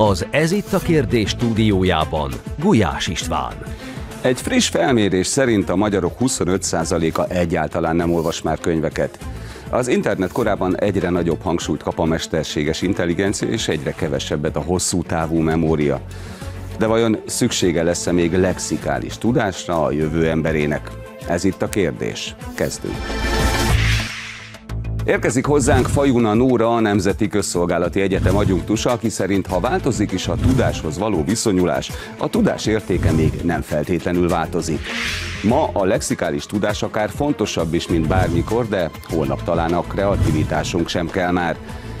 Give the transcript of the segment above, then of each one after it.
Az Ez itt a kérdés stúdiójában Gulyás István. Egy friss felmérés szerint a magyarok 25%-a egyáltalán nem olvas már könyveket. Az internet korában egyre nagyobb hangsúlyt kap a mesterséges intelligencia, és egyre kevesebbet a hosszú távú memória. De vajon szüksége lesz-e még lexikális tudásra a jövő emberének? Ez itt a kérdés. Kezdünk! Érkezik hozzánk Fajuna Nóra, a Nemzeti Közszolgálati Egyetem agyunktusa, aki szerint, ha változik is a tudáshoz való viszonyulás, a tudás értéke még nem feltétlenül változik. Ma a lexikális tudás akár fontosabb is, mint bármikor, de holnap talán a kreativitásunk sem kell már.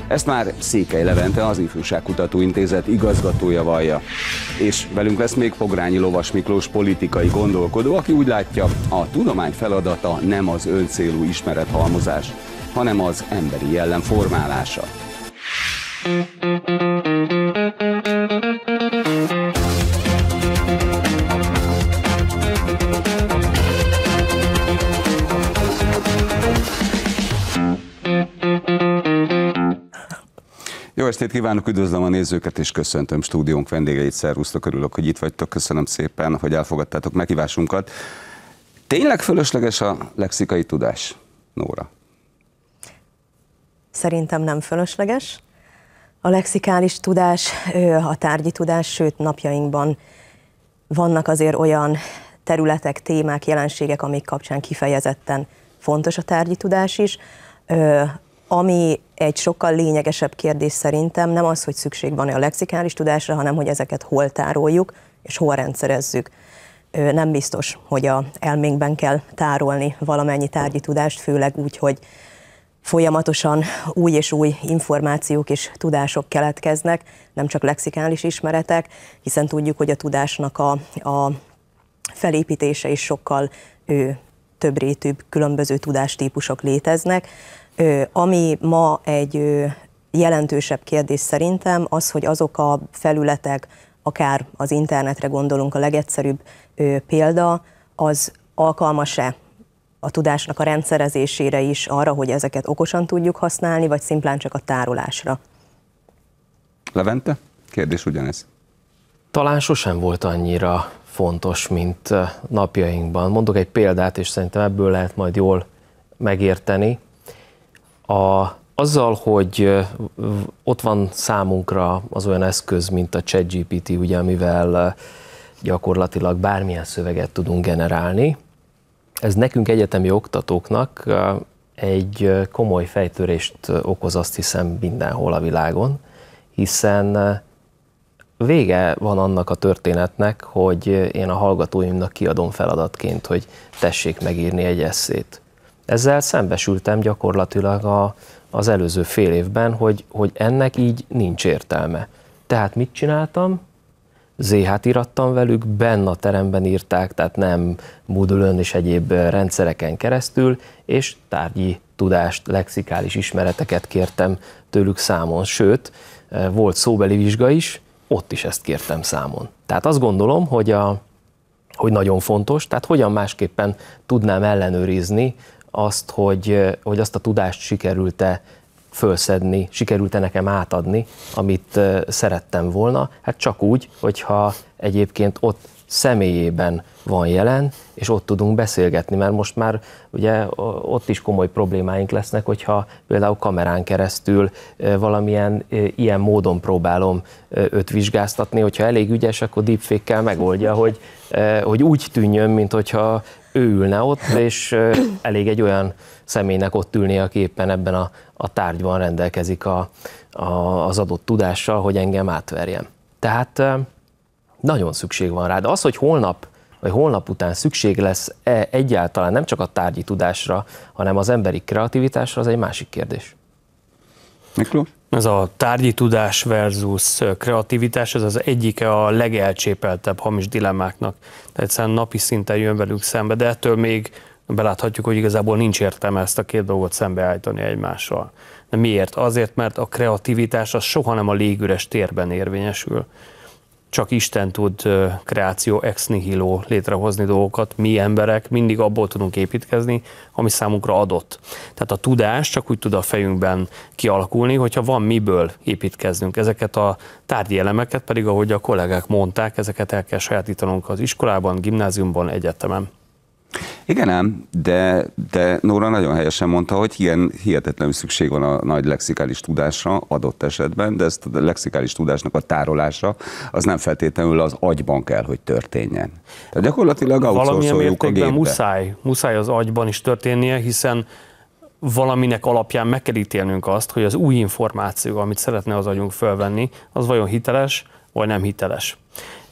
Ezt már Székely Levente, az Ifjúságkutató Intézet igazgatója vallja. És velünk lesz még Pogrányi Lovas Miklós politikai gondolkodó, aki úgy látja, a tudomány feladata nem az öncélú ismerethalmozás hanem az emberi jellem formálása. Jó estét kívánok, üdvözlöm a nézőket, és köszöntöm stúdiónk vendégeit, szervusztok, örülök, hogy itt vagytok, köszönöm szépen, hogy elfogadtátok meghívásunkat. Tényleg fölösleges a lexikai tudás, Nóra? szerintem nem fölösleges. A lexikális tudás, a tárgyi tudás, sőt napjainkban vannak azért olyan területek, témák, jelenségek, amik kapcsán kifejezetten fontos a tárgyi tudás is. Ami egy sokkal lényegesebb kérdés szerintem nem az, hogy szükség van-e a lexikális tudásra, hanem hogy ezeket hol tároljuk és hol rendszerezzük. Nem biztos, hogy a elménkben kell tárolni valamennyi tárgyi tudást, főleg úgy, hogy folyamatosan új és új információk és tudások keletkeznek, nem csak lexikális ismeretek, hiszen tudjuk, hogy a tudásnak a, a felépítése is sokkal ő, több rétűbb különböző tudástípusok léteznek. Ő, ami ma egy ő, jelentősebb kérdés szerintem az, hogy azok a felületek, akár az internetre gondolunk a legegyszerűbb ő, példa, az alkalmas-e a tudásnak a rendszerezésére is arra, hogy ezeket okosan tudjuk használni, vagy szimplán csak a tárolásra? Levente? Kérdés ugyanez. Talán sosem volt annyira fontos, mint napjainkban. Mondok egy példát, és szerintem ebből lehet majd jól megérteni. A, azzal, hogy ott van számunkra az olyan eszköz, mint a ChatGPT, ugye, amivel gyakorlatilag bármilyen szöveget tudunk generálni, ez nekünk egyetemi oktatóknak egy komoly fejtörést okoz azt hiszem mindenhol a világon, hiszen vége van annak a történetnek, hogy én a hallgatóimnak kiadom feladatként, hogy tessék megírni egy eszét. Ezzel szembesültem gyakorlatilag a, az előző fél évben, hogy, hogy ennek így nincs értelme. Tehát mit csináltam? ZH-t irattam velük, benne a teremben írták, tehát nem moodle és egyéb rendszereken keresztül, és tárgyi tudást, lexikális ismereteket kértem tőlük számon, sőt, volt szóbeli vizsga is, ott is ezt kértem számon. Tehát azt gondolom, hogy, a, hogy nagyon fontos, tehát hogyan másképpen tudnám ellenőrizni azt, hogy, hogy azt a tudást sikerült-e fölszedni, sikerült-e nekem átadni, amit szerettem volna. Hát csak úgy, hogyha egyébként ott személyében van jelen, és ott tudunk beszélgetni, mert most már ugye ott is komoly problémáink lesznek, hogyha például kamerán keresztül valamilyen ilyen módon próbálom őt vizsgáztatni, hogyha elég ügyes, akkor deepfake megoldja, hogy, hogy úgy tűnjön, mint hogyha ő ülne ott, és elég egy olyan személynek ott ülni aki éppen ebben a, a tárgyban rendelkezik a, a, az adott tudással, hogy engem átverjen. Tehát nagyon szükség van rá. De az, hogy holnap vagy holnap után szükség lesz -e egyáltalán nem csak a tárgyi tudásra, hanem az emberi kreativitásra, az egy másik kérdés. Miklós? Ez a tárgyi tudás versus kreativitás, ez az egyike a legelcsépeltebb hamis dilemmáknak. Tehát egyszerűen napi szinten jön velük szembe, de ettől még beláthatjuk, hogy igazából nincs értelme ezt a két dolgot szembeállítani egymással. De miért? Azért, mert a kreativitás az soha nem a légüres térben érvényesül. Csak Isten tud kreáció ex nihilo létrehozni dolgokat, mi emberek mindig abból tudunk építkezni, ami számunkra adott. Tehát a tudás csak úgy tud a fejünkben kialakulni, hogyha van miből építkeznünk. Ezeket a tárgyi elemeket pedig, ahogy a kollégák mondták, ezeket el kell sajátítanunk az iskolában, gimnáziumban, egyetemen. Igen ám, de, de Nóra nagyon helyesen mondta, hogy ilyen hihetetlenül szükség van a nagy lexikális tudásra adott esetben, de ezt a lexikális tudásnak a tárolása az nem feltétlenül az agyban kell, hogy történjen. Tehát gyakorlatilag Valamilyen mértékben a gépbe. muszáj, muszáj az agyban is történnie, hiszen valaminek alapján meg kell ítélnünk azt, hogy az új információ, amit szeretne az agyunk fölvenni, az vajon hiteles, vagy nem hiteles.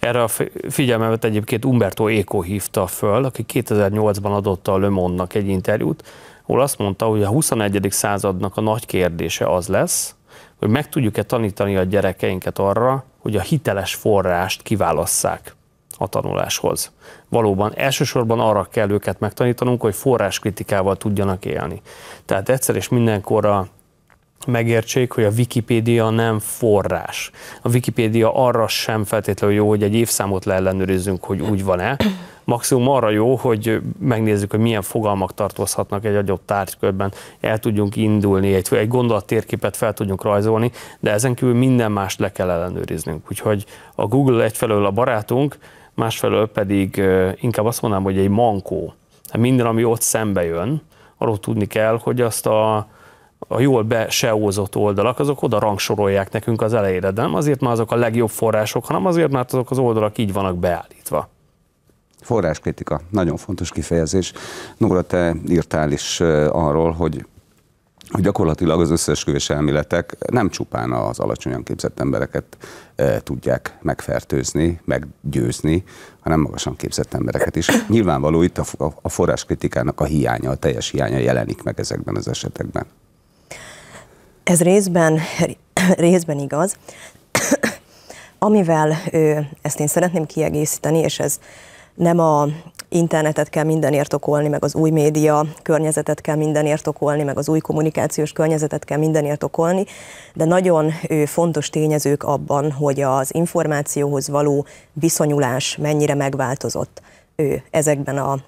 Erre a figyelmemet egyébként Umberto Eco hívta föl, aki 2008-ban adott a Le Monde-nak egy interjút, ahol azt mondta, hogy a 21. századnak a nagy kérdése az lesz, hogy meg tudjuk-e tanítani a gyerekeinket arra, hogy a hiteles forrást kiválasszák a tanuláshoz. Valóban elsősorban arra kell őket megtanítanunk, hogy forráskritikával tudjanak élni. Tehát egyszer és mindenkorra megértsék, hogy a Wikipédia nem forrás. A Wikipédia arra sem feltétlenül jó, hogy egy évszámot leellenőrizzünk, hogy úgy van-e. Maximum arra jó, hogy megnézzük, hogy milyen fogalmak tartozhatnak egy adott tárgykörben, el tudjunk indulni, egy, egy gondolattérképet fel tudjunk rajzolni, de ezen kívül minden mást le kell ellenőriznünk. Úgyhogy a Google egyfelől a barátunk, másfelől pedig inkább azt mondanám, hogy egy mankó. Hát minden, ami ott szembe jön, arról tudni kell, hogy azt a a jól beseózott oldalak, azok oda rangsorolják nekünk az elejére, de nem azért, mert azok a legjobb források, hanem azért, mert azok az oldalak így vannak beállítva. Forráskritika, nagyon fontos kifejezés. Nóra, te írtál is arról, hogy hogy gyakorlatilag az összeesküvés elméletek nem csupán az alacsonyan képzett embereket tudják megfertőzni, meggyőzni, hanem magasan képzett embereket is. Nyilvánvaló itt a, a forráskritikának a hiánya, a teljes hiánya jelenik meg ezekben az esetekben. Ez részben, részben igaz. Amivel ő, ezt én szeretném kiegészíteni, és ez nem a internetet kell mindenért okolni, meg az új média környezetet kell mindenért okolni, meg az új kommunikációs környezetet kell mindenért okolni, de nagyon fontos tényezők abban, hogy az információhoz való viszonyulás mennyire megváltozott ő ezekben a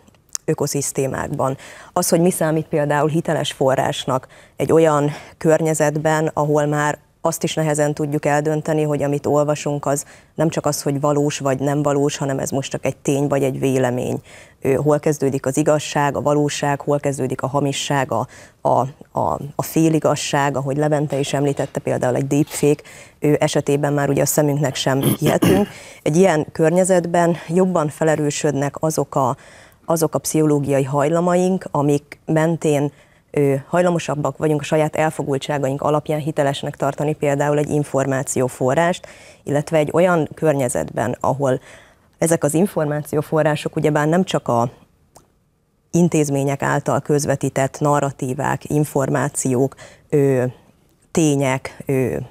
ökoszisztémákban. Az, hogy mi számít például hiteles forrásnak egy olyan környezetben, ahol már azt is nehezen tudjuk eldönteni, hogy amit olvasunk, az nem csak az, hogy valós vagy nem valós, hanem ez most csak egy tény vagy egy vélemény. Hol kezdődik az igazság, a valóság, hol kezdődik a hamisság, a, a, a, a féligasság, ahogy Levente is említette, például egy deepfake ő esetében már ugye a szemünknek sem hihetünk. Egy ilyen környezetben jobban felerősödnek azok a, azok a pszichológiai hajlamaink, amik mentén hajlamosabbak vagyunk a saját elfogultságaink alapján hitelesnek tartani például egy információforrást, illetve egy olyan környezetben, ahol ezek az információforrások ugyebár nem csak a intézmények által közvetített narratívák, információk, ő, tények, ő,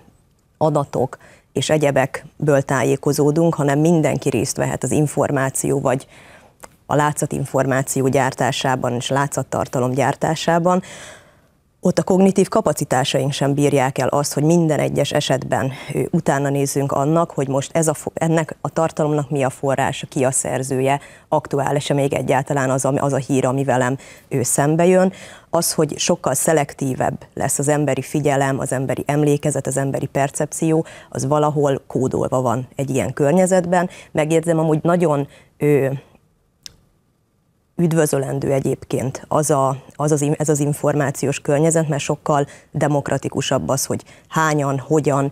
adatok és egyebekből tájékozódunk, hanem mindenki részt vehet az információ vagy a látszatinformáció gyártásában és látszattartalom gyártásában, ott a kognitív kapacitásaink sem bírják el azt, hogy minden egyes esetben utána nézzünk annak, hogy most ez a, ennek a tartalomnak mi a forrása, ki a szerzője, aktuális-e még egyáltalán az, az a hír, ami velem ő szembe jön. Az, hogy sokkal szelektívebb lesz az emberi figyelem, az emberi emlékezet, az emberi percepció, az valahol kódolva van egy ilyen környezetben. Megérzem, amúgy nagyon ő, üdvözölendő egyébként az, a, az, az ez az információs környezet, mert sokkal demokratikusabb az, hogy hányan, hogyan,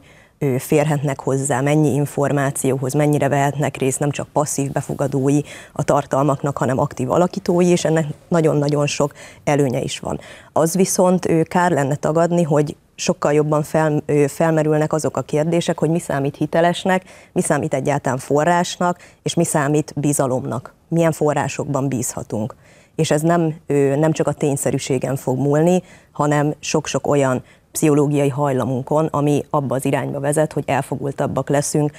férhetnek hozzá, mennyi információhoz, mennyire vehetnek részt nem csak passzív befogadói a tartalmaknak, hanem aktív alakítói, és ennek nagyon-nagyon sok előnye is van. Az viszont kár lenne tagadni, hogy sokkal jobban fel, felmerülnek azok a kérdések, hogy mi számít hitelesnek, mi számít egyáltalán forrásnak, és mi számít bizalomnak. Milyen forrásokban bízhatunk. És ez nem, nem csak a tényszerűségen fog múlni, hanem sok-sok olyan pszichológiai hajlamunkon, ami abba az irányba vezet, hogy elfogultabbak leszünk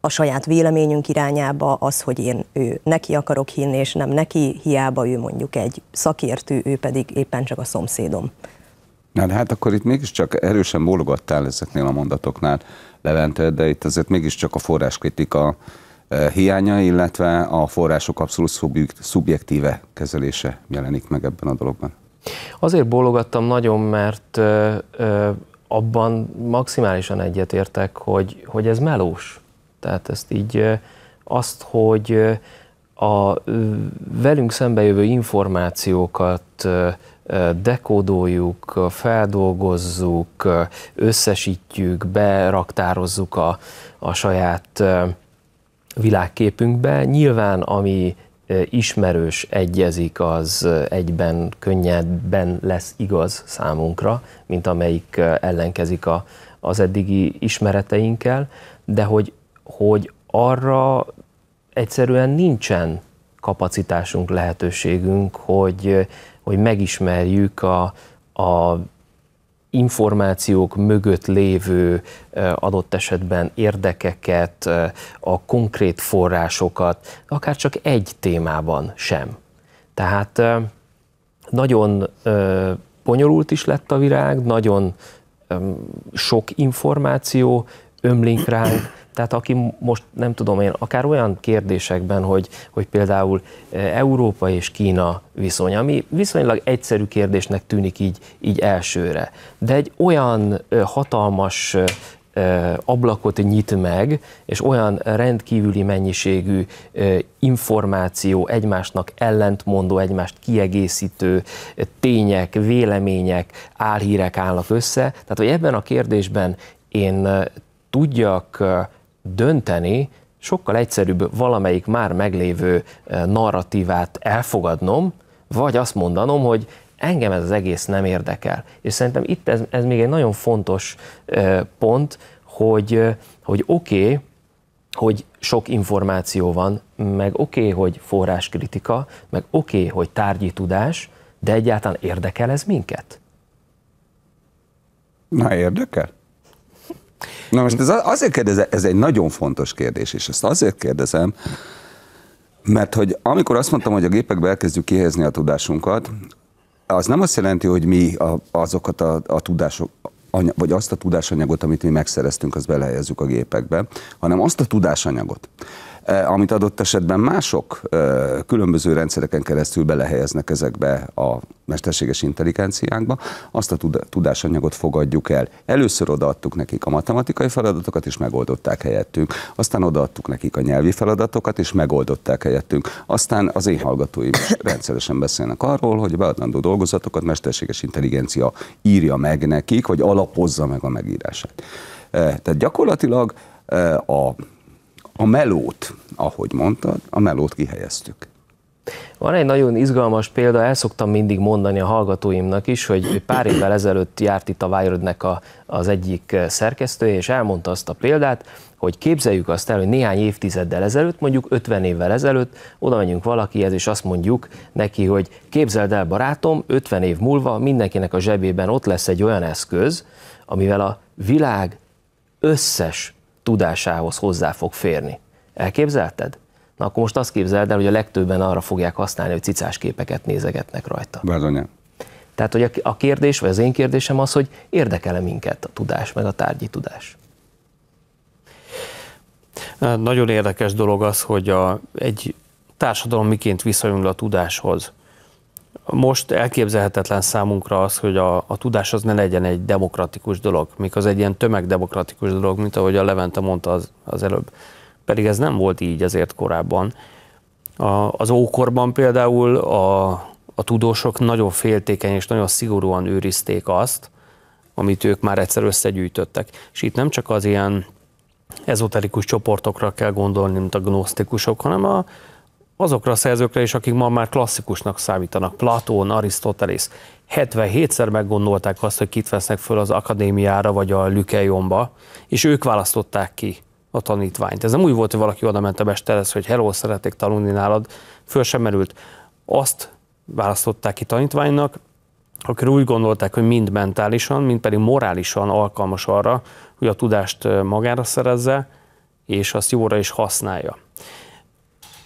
a saját véleményünk irányába, az, hogy én ő neki akarok hinni, és nem neki, hiába ő mondjuk egy szakértő, ő pedig éppen csak a szomszédom. Na de hát akkor itt mégiscsak erősen bólogattál ezeknél a mondatoknál, Levente, de itt azért mégiscsak a forráskritika e, hiánya, illetve a források abszolút szubjektíve kezelése jelenik meg ebben a dologban. Azért bólogattam nagyon, mert ö, ö, abban maximálisan egyetértek, hogy, hogy ez melós. Tehát ezt így azt, hogy a velünk szembejövő információkat dekódoljuk, feldolgozzuk, összesítjük, beraktározzuk a, a saját világképünkbe. Nyilván, ami ismerős, egyezik, az egyben könnyebben lesz igaz számunkra, mint amelyik ellenkezik a, az eddigi ismereteinkkel, de hogy, hogy arra egyszerűen nincsen kapacitásunk, lehetőségünk, hogy, hogy megismerjük a, a információk mögött lévő adott esetben érdekeket, a konkrét forrásokat, akár csak egy témában sem. Tehát nagyon bonyolult is lett a virág, nagyon sok információ ömlik ránk, tehát aki most, nem tudom én, akár olyan kérdésekben, hogy, hogy például e, Európa és Kína viszony, ami viszonylag egyszerű kérdésnek tűnik így, így elsőre, de egy olyan e, hatalmas e, ablakot nyit meg, és olyan rendkívüli mennyiségű információ, egymásnak ellentmondó, egymást kiegészítő tények, vélemények, álhírek állnak össze. Tehát, hogy ebben a kérdésben én tudjak dönteni, sokkal egyszerűbb valamelyik már meglévő eh, narratívát elfogadnom, vagy azt mondanom, hogy engem ez az egész nem érdekel. És szerintem itt ez, ez még egy nagyon fontos eh, pont, hogy, eh, hogy oké, okay, hogy sok információ van, meg oké, okay, hogy forráskritika, meg oké, okay, hogy tárgyi tudás, de egyáltalán érdekel ez minket? Na, érdekel. Na most ez azért kérdezem, ez egy nagyon fontos kérdés, és ezt azért kérdezem, mert hogy amikor azt mondtam, hogy a gépekbe elkezdjük kihelyezni a tudásunkat, az nem azt jelenti, hogy mi a, azokat a, a tudások, vagy azt a tudásanyagot, amit mi megszereztünk, az belehelyezzük a gépekbe, hanem azt a tudásanyagot, Eh, amit adott esetben mások eh, különböző rendszereken keresztül belehelyeznek ezekbe a mesterséges intelligenciánkba, azt a tudásanyagot fogadjuk el. Először odaadtuk nekik a matematikai feladatokat, és megoldották helyettünk. Aztán odaadtuk nekik a nyelvi feladatokat, és megoldották helyettünk. Aztán az én hallgatóim rendszeresen beszélnek arról, hogy a beadandó dolgozatokat mesterséges intelligencia írja meg nekik, vagy alapozza meg a megírását. Eh, tehát gyakorlatilag a a melót, ahogy mondtad, a melót kihelyeztük. Van egy nagyon izgalmas példa, el szoktam mindig mondani a hallgatóimnak is, hogy pár évvel ezelőtt járt itt a Wirednek a, az egyik szerkesztője, és elmondta azt a példát, hogy képzeljük azt el, hogy néhány évtizeddel ezelőtt, mondjuk 50 évvel ezelőtt, oda menjünk valakihez, és azt mondjuk neki, hogy képzeld el barátom, 50 év múlva mindenkinek a zsebében ott lesz egy olyan eszköz, amivel a világ összes tudásához hozzá fog férni. Elképzelted? Na akkor most azt képzeld el, hogy a legtöbben arra fogják használni, hogy cicás képeket nézegetnek rajta. Bárdonya. Tehát, hogy a kérdés, vagy az én kérdésem az, hogy érdekele minket a tudás, meg a tárgyi tudás. Nagyon érdekes dolog az, hogy a, egy társadalom miként viszonyul a tudáshoz. Most elképzelhetetlen számunkra az, hogy a, a tudás az ne legyen egy demokratikus dolog, még az egy ilyen tömegdemokratikus dolog, mint ahogy a Levente mondta az, az előbb. Pedig ez nem volt így azért korábban. A, az ókorban például a, a tudósok nagyon féltékeny és nagyon szigorúan őrizték azt, amit ők már egyszer összegyűjtöttek. És itt nem csak az ilyen ezoterikus csoportokra kell gondolni, mint a gnosztikusok, hanem a, azokra a szerzőkre is, akik ma már klasszikusnak számítanak. Platón, Arisztotelész. 77-szer meggondolták azt, hogy kit vesznek föl az akadémiára vagy a Lükejomba, és ők választották ki a tanítványt. Ez nem úgy volt, hogy valaki oda ment a mesterhez, hogy hello, szeretnék tanulni nálad, föl sem merült. Azt választották ki tanítványnak, akik úgy gondolták, hogy mind mentálisan, mind pedig morálisan alkalmas arra, hogy a tudást magára szerezze, és azt jóra is használja.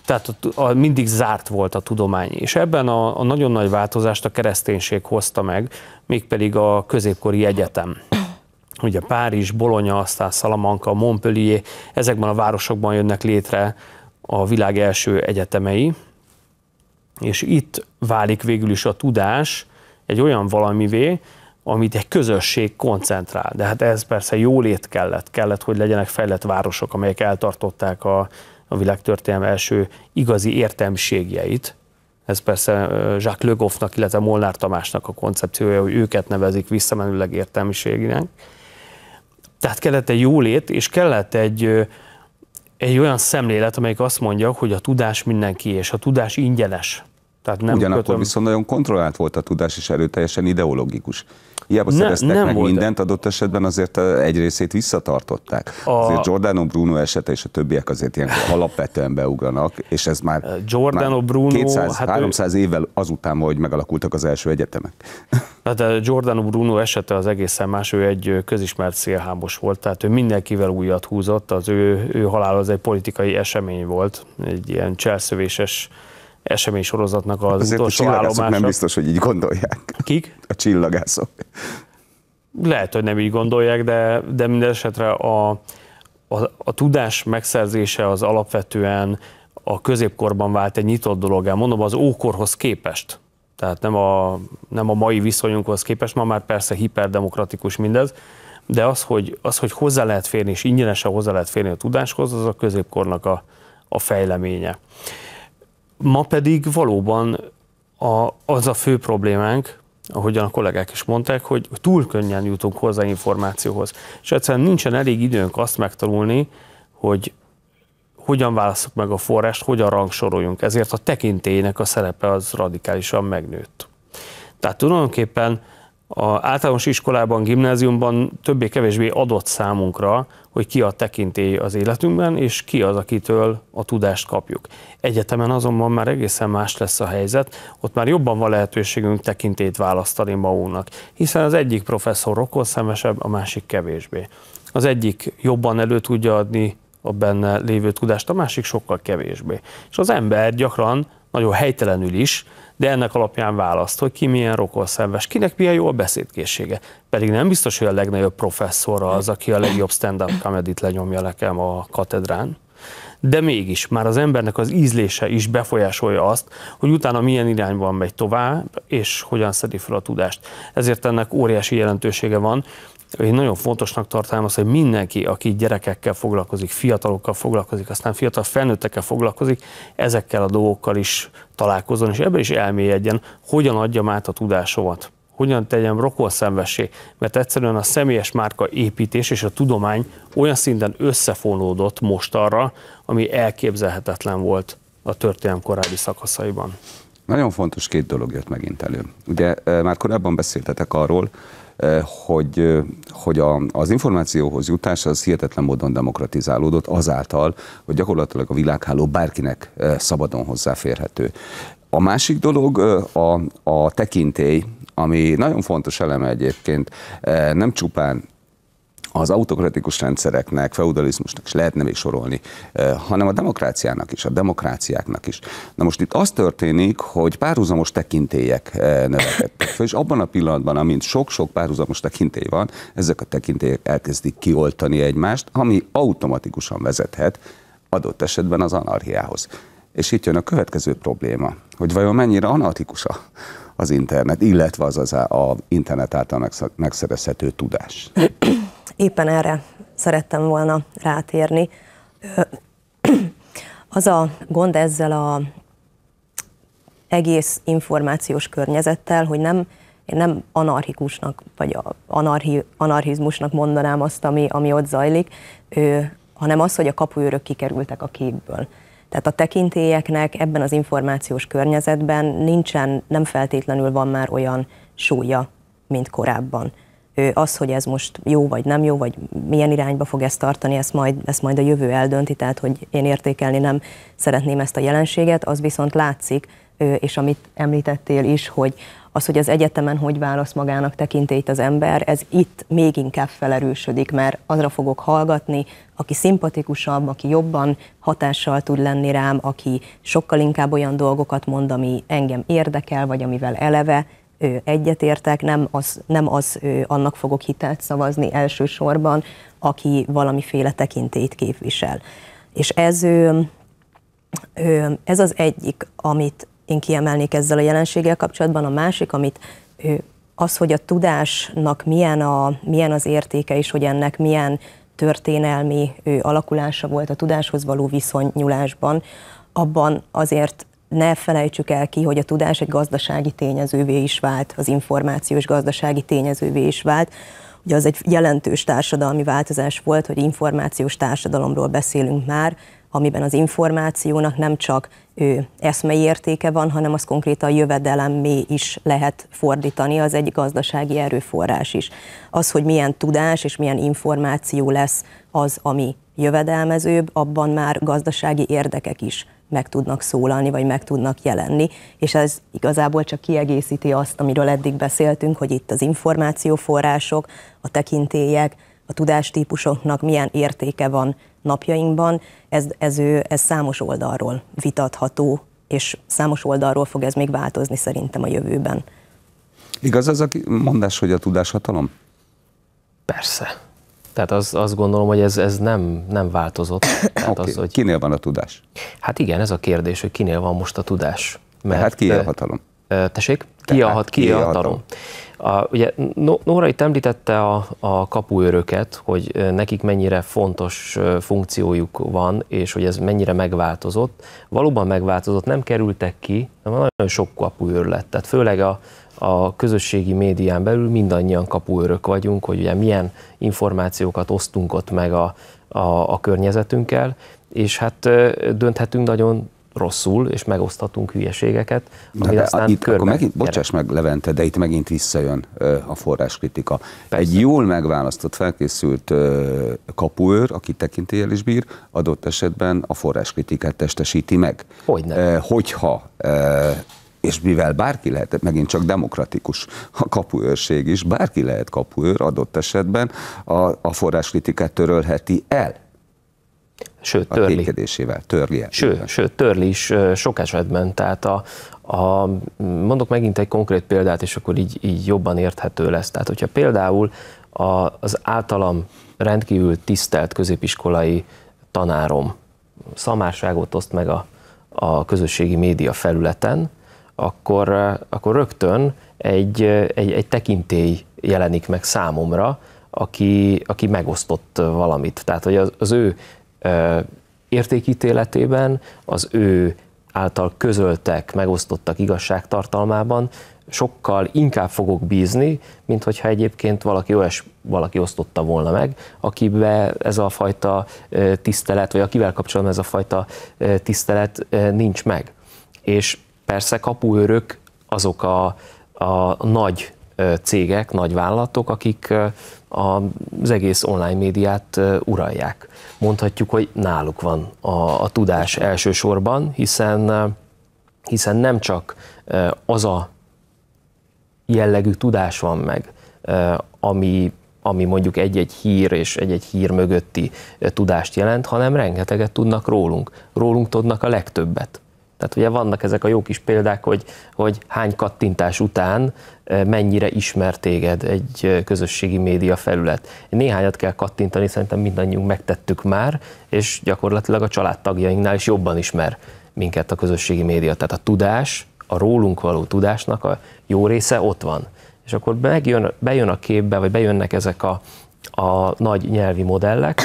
Tehát a, a, mindig zárt volt a tudomány, és ebben a, a nagyon nagy változást a kereszténység hozta meg, mégpedig a középkori egyetem ugye Párizs, Bolonya, aztán Salamanca, Montpellier, ezekben a városokban jönnek létre a világ első egyetemei, és itt válik végül is a tudás egy olyan valamivé, amit egy közösség koncentrál. De hát ez persze jólét kellett, kellett, hogy legyenek fejlett városok, amelyek eltartották a, a világtörténelme első igazi értelmségjeit. ez persze Jacques Le Goffnak, illetve Molnár Tamásnak a koncepciója, hogy őket nevezik visszamenőleg értelmiségnek. Tehát kellett egy jólét, és kellett egy, egy olyan szemlélet, amelyik azt mondja, hogy a tudás mindenki, és a tudás ingyenes. Tehát nem Ugyanakkor kötöm. viszont nagyon kontrollált volt a tudás, és erőteljesen ideológikus. Hiába ne, szereztek nem meg volt mindent, adott esetben azért eh, egy részét visszatartották. A... Azért Giordano Bruno esete és a többiek azért ilyen alapvetően beugranak, és ez már, Giordano eh, már Bruno, 200, hát 300 ő... évvel azután, hogy megalakultak az első egyetemek. Hát a eh, Giordano Bruno esete az egészen más, ő egy közismert szélhámos volt, tehát ő mindenkivel újat húzott, az ő, ő halál az egy politikai esemény volt, egy ilyen cselszövéses esemény sorozatnak az hát Azért utolsó a csillagászok állomása. nem biztos, hogy így gondolják. Kik? A csillagászok. Lehet, hogy nem így gondolják, de, de minden esetre a, a, a tudás megszerzése az alapvetően a középkorban vált egy nyitott dologá. Mondom, az ókorhoz képest, tehát nem a, nem a mai viszonyunkhoz képest, ma már persze hiperdemokratikus mindez, de az, hogy, az, hogy hozzá lehet férni, és ingyenesen hozzá lehet férni a tudáshoz, az a középkornak a, a fejleménye. Ma pedig valóban a, az a fő problémánk, ahogyan a kollégák is mondták, hogy túl könnyen jutunk hozzá információhoz. És egyszerűen nincsen elég időnk azt megtanulni, hogy hogyan válaszok meg a forrást, hogyan rangsoroljunk. Ezért a tekintélynek a szerepe az radikálisan megnőtt. Tehát tulajdonképpen a általános iskolában, gimnáziumban többé-kevésbé adott számunkra, hogy ki a tekintély az életünkben, és ki az, akitől a tudást kapjuk. Egyetemen azonban már egészen más lesz a helyzet, ott már jobban van lehetőségünk tekintét választani magunknak, hiszen az egyik professzor rokonszemesebb, a másik kevésbé. Az egyik jobban elő tudja adni a benne lévő tudást, a másik sokkal kevésbé. És az ember gyakran, nagyon helytelenül is, de ennek alapján választ, hogy ki milyen rokonszenves, kinek milyen jó a beszédkészsége. Pedig nem biztos, hogy a legnagyobb professzor az, aki a legjobb stand-up comedy-t lenyomja nekem a katedrán de mégis már az embernek az ízlése is befolyásolja azt, hogy utána milyen irányban megy tovább, és hogyan szedi fel a tudást. Ezért ennek óriási jelentősége van, én nagyon fontosnak tartom azt, hogy mindenki, aki gyerekekkel foglalkozik, fiatalokkal foglalkozik, aztán fiatal felnőttekkel foglalkozik, ezekkel a dolgokkal is találkozzon, és ebben is elmélyedjen, hogyan adjam át a tudásomat hogyan tegyem rokonszembessé, mert egyszerűen a személyes márka építés és a tudomány olyan szinten összefonódott most arra, ami elképzelhetetlen volt a történelem korábbi szakaszaiban. Nagyon fontos két dolog jött megint elő. Ugye eh, már korábban beszéltetek arról, hogy, hogy a, az információhoz jutás az hihetetlen módon demokratizálódott azáltal, hogy gyakorlatilag a világháló bárkinek szabadon hozzáférhető. A másik dolog a, a tekintély, ami nagyon fontos eleme egyébként, nem csupán az autokratikus rendszereknek, feudalizmusnak is lehetne még sorolni, eh, hanem a demokráciának is, a demokráciáknak is. Na most itt az történik, hogy párhuzamos tekintélyek eh, növekedtek föl, és abban a pillanatban, amint sok-sok párhuzamos tekintély van, ezek a tekintélyek elkezdik kioltani egymást, ami automatikusan vezethet adott esetben az anarchiához. És itt jön a következő probléma, hogy vajon mennyire anarchikus az internet, illetve az az a internet által megszerezhető tudás. Éppen erre szerettem volna rátérni. Az a gond ezzel a egész információs környezettel, hogy nem, én nem anarchikusnak, vagy anarchi, anarchizmusnak mondanám azt, ami, ami ott zajlik, ő, hanem az, hogy a kapuőrök kikerültek a képből. Tehát a tekintélyeknek ebben az információs környezetben nincsen, nem feltétlenül van már olyan súlya, mint korábban. Az, hogy ez most jó vagy nem jó, vagy milyen irányba fog ezt tartani, ezt majd, ezt majd a jövő eldönti, tehát hogy én értékelni nem szeretném ezt a jelenséget, az viszont látszik, és amit említettél is, hogy az, hogy az egyetemen hogy válasz magának tekintélyt az ember, ez itt még inkább felerősödik, mert azra fogok hallgatni, aki szimpatikusabb, aki jobban hatással tud lenni rám, aki sokkal inkább olyan dolgokat mond, ami engem érdekel, vagy amivel eleve egyetértek, nem az, nem az annak fogok hitelt szavazni elsősorban, aki valamiféle tekintélyt képvisel. És ez, ez az egyik, amit én kiemelnék ezzel a jelenséggel kapcsolatban, a másik, amit az, hogy a tudásnak milyen, a, milyen az értéke, és hogy ennek milyen történelmi alakulása volt a tudáshoz való viszonyulásban, abban azért ne felejtsük el ki, hogy a tudás egy gazdasági tényezővé is vált, az információs gazdasági tényezővé is vált. Ugye az egy jelentős társadalmi változás volt, hogy információs társadalomról beszélünk már, amiben az információnak nem csak ő, eszmei értéke van, hanem az konkrétan jövedelemmé is lehet fordítani, az egy gazdasági erőforrás is. Az, hogy milyen tudás és milyen információ lesz az, ami jövedelmezőbb, abban már gazdasági érdekek is meg tudnak szólalni, vagy meg tudnak jelenni, és ez igazából csak kiegészíti azt, amiről eddig beszéltünk, hogy itt az információforrások, a tekintélyek, a tudástípusoknak milyen értéke van napjainkban, ez, ez, ő, ez számos oldalról vitatható, és számos oldalról fog ez még változni szerintem a jövőben. Igaz az a mondás, hogy a tudás hatalom? Persze. Tehát az, azt gondolom, hogy ez, ez nem, nem változott. Tehát okay. az, hogy... Kinél van a tudás? Hát igen, ez a kérdés, hogy kinél van most a tudás. Mert, hát ki a hatalom? Tessék? Ki a hát hat, ki a taró. A, ugye Nóra itt említette a, a kapuőröket, hogy nekik mennyire fontos funkciójuk van, és hogy ez mennyire megváltozott. Valóban megváltozott, nem kerültek ki, de nagyon sok kapuőr lett. Tehát főleg a, a közösségi médián belül mindannyian kapuőrök vagyunk, hogy ugye milyen információkat osztunk ott meg a, a, a környezetünkkel, és hát dönthetünk nagyon rosszul, és megoszthatunk hülyeségeket, ami de aztán itt, akkor megint, Bocsáss meg, Levente, de itt megint visszajön a forráskritika. Persze. Egy jól megválasztott, felkészült kapuőr, aki tekintélyel is bír, adott esetben a forráskritikát testesíti meg. Hogyne. Ö, hogyha és mivel bárki lehet, megint csak demokratikus a kapuőrség is, bárki lehet kapuőr adott esetben, a, a forráskritikát törölheti el Sőt, törli. A kétkedésével, törli. Sőt, sőt, törli is sok esetben. Tehát a, a, mondok megint egy konkrét példát, és akkor így, így jobban érthető lesz. Tehát, hogyha például a, az általam rendkívül tisztelt középiskolai tanárom szamárságot oszt meg a, a közösségi média felületen, akkor, akkor rögtön egy, egy, egy tekintély jelenik meg számomra, aki, aki megosztott valamit. Tehát, hogy az, az ő értékítéletében, az ő által közöltek, megosztottak igazságtartalmában sokkal inkább fogok bízni, mint hogyha egyébként valaki olyas valaki osztotta volna meg, akibe ez a fajta tisztelet, vagy akivel kapcsolatban ez a fajta tisztelet nincs meg. És persze kapuőrök azok a, a nagy cégek, nagy vállalatok, akik az egész online médiát uralják mondhatjuk, hogy náluk van a, a tudás elsősorban, hiszen, hiszen nem csak az a jellegű tudás van meg, ami, ami mondjuk egy-egy hír és egy-egy hír mögötti tudást jelent, hanem rengeteget tudnak rólunk. Rólunk tudnak a legtöbbet. Tehát ugye vannak ezek a jó kis példák, hogy, hogy hány kattintás után mennyire ismer téged egy közösségi média felület. Néhányat kell kattintani, szerintem mindannyiunk megtettük már, és gyakorlatilag a családtagjainknál is jobban ismer minket a közösségi média. Tehát a tudás, a rólunk való tudásnak a jó része ott van. És akkor bejön, bejön a képbe, vagy bejönnek ezek a a nagy nyelvi modellek,